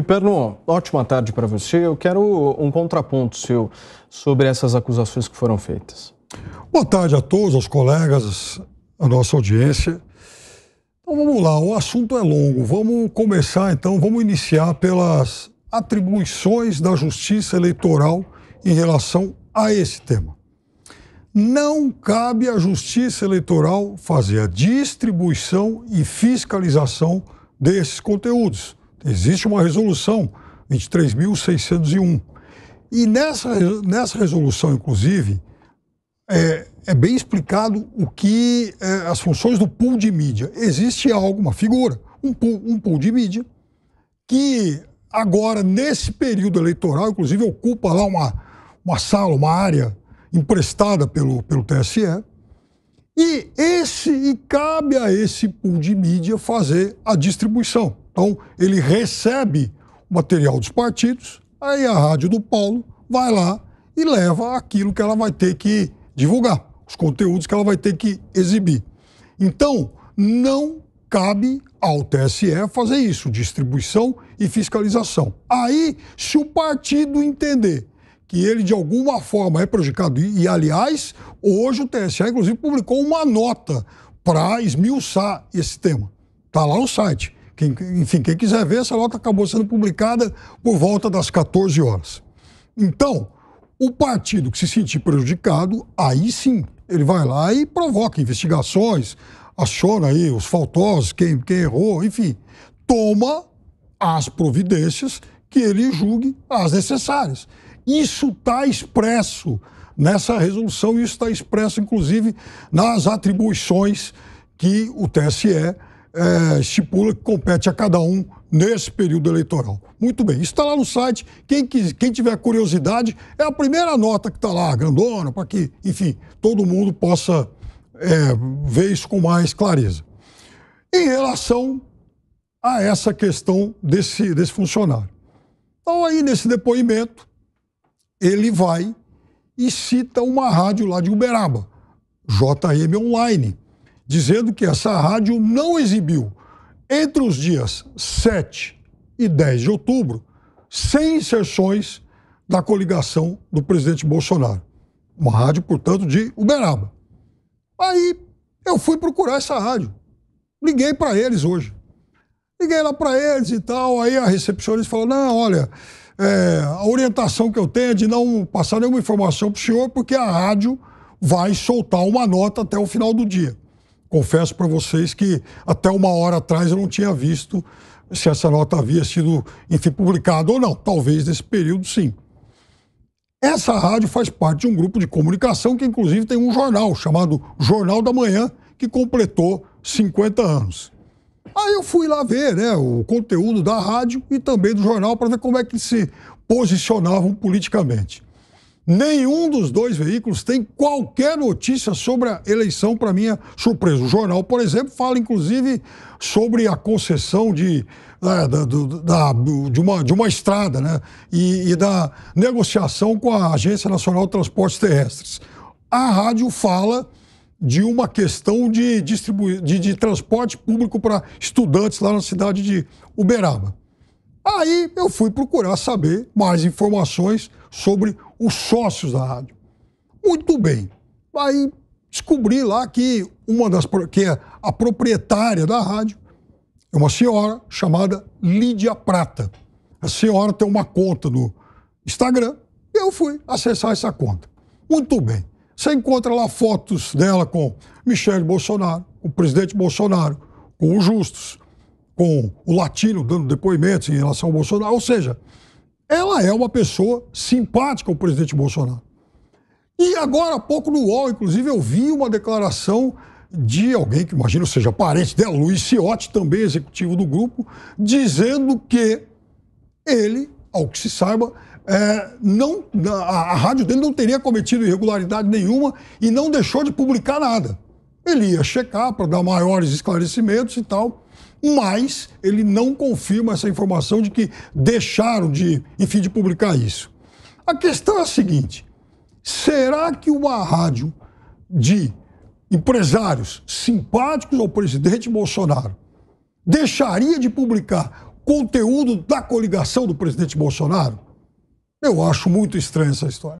Piperno, ótima tarde para você. Eu quero um contraponto seu sobre essas acusações que foram feitas. Boa tarde a todos, aos colegas, à nossa audiência. Então vamos lá, o assunto é longo. Vamos começar então, vamos iniciar pelas atribuições da Justiça Eleitoral em relação a esse tema. Não cabe à Justiça Eleitoral fazer a distribuição e fiscalização desses conteúdos Existe uma resolução 23.601. E nessa, nessa resolução, inclusive, é, é bem explicado o que é, as funções do pool de mídia. Existe algo, uma figura, um pool, um pool de mídia, que agora, nesse período eleitoral, inclusive ocupa lá uma, uma sala, uma área emprestada pelo, pelo TSE, e esse e cabe a esse pool de mídia fazer a distribuição. Então, ele recebe o material dos partidos, aí a Rádio do Paulo vai lá e leva aquilo que ela vai ter que divulgar, os conteúdos que ela vai ter que exibir. Então, não cabe ao TSE fazer isso, distribuição e fiscalização. Aí, se o partido entender que ele de alguma forma é prejudicado. E, e aliás, hoje o TSE, inclusive, publicou uma nota para esmiuçar esse tema. Está lá no site. Quem, enfim, quem quiser ver, essa nota acabou sendo publicada por volta das 14 horas. Então, o partido que se sentir prejudicado, aí sim, ele vai lá e provoca investigações, aciona aí os faltosos, quem, quem errou, enfim, toma as providências que ele julgue as necessárias. Isso está expresso nessa resolução, isso está expresso, inclusive, nas atribuições que o TSE é, eh, estipula que compete a cada um nesse período eleitoral. Muito bem, isso está lá no site. Quem, quem tiver curiosidade, é a primeira nota que está lá, grandona, para que, enfim, todo mundo possa é, ver isso com mais clareza. Em relação a essa questão desse, desse funcionário. Então, aí, nesse depoimento, ele vai e cita uma rádio lá de Uberaba, JM Online, dizendo que essa rádio não exibiu entre os dias 7 e 10 de outubro 100 inserções da coligação do presidente Bolsonaro. Uma rádio, portanto, de Uberaba. Aí eu fui procurar essa rádio. Liguei para eles hoje. Liguei lá para eles e tal. Aí a recepcionista falou: não, olha, é, a orientação que eu tenho é de não passar nenhuma informação para o senhor, porque a rádio vai soltar uma nota até o final do dia. Confesso para vocês que até uma hora atrás eu não tinha visto se essa nota havia sido, enfim, publicada ou não. Talvez nesse período sim. Essa rádio faz parte de um grupo de comunicação que, inclusive, tem um jornal chamado Jornal da Manhã, que completou 50 anos. Aí eu fui lá ver né, o conteúdo da rádio e também do jornal para ver como é que se posicionavam politicamente. Nenhum dos dois veículos tem qualquer notícia sobre a eleição, para minha surpresa. O jornal, por exemplo, fala inclusive sobre a concessão de, é, da, da, da de, uma, de uma estrada né? E, e, da negociação com a Agência Nacional de Transportes Terrestres. A rádio fala de uma questão de, distribu de, de transporte público para estudantes lá na cidade de Uberaba. Aí eu fui procurar saber mais informações sobre os sócios da rádio. Muito bem. Aí descobri lá que uma das que é a proprietária da rádio é uma senhora chamada Lídia Prata. A senhora tem uma conta no Instagram. Eu fui acessar essa conta. Muito bem. Você encontra lá fotos dela com Michele Bolsonaro, com o presidente Bolsonaro, com o Justus, com o Latino dando depoimentos em relação ao Bolsonaro. Ou seja, ela é uma pessoa simpática ao presidente Bolsonaro. E agora há pouco no UOL, inclusive, eu vi uma declaração de alguém que imagino seja parente dela, Luiz Ciotti, também executivo do grupo, dizendo que ele, ao que se saiba, é, não, a, a rádio dele não teria cometido irregularidade nenhuma e não deixou de publicar nada. Ele ia checar para dar maiores esclarecimentos e tal, mas ele não confirma essa informação de que deixaram de, enfim, de publicar isso. A questão é a seguinte: será que uma rádio de empresários simpáticos ao presidente Bolsonaro deixaria de publicar conteúdo da coligação do presidente Bolsonaro? Eu acho muito estranha essa história.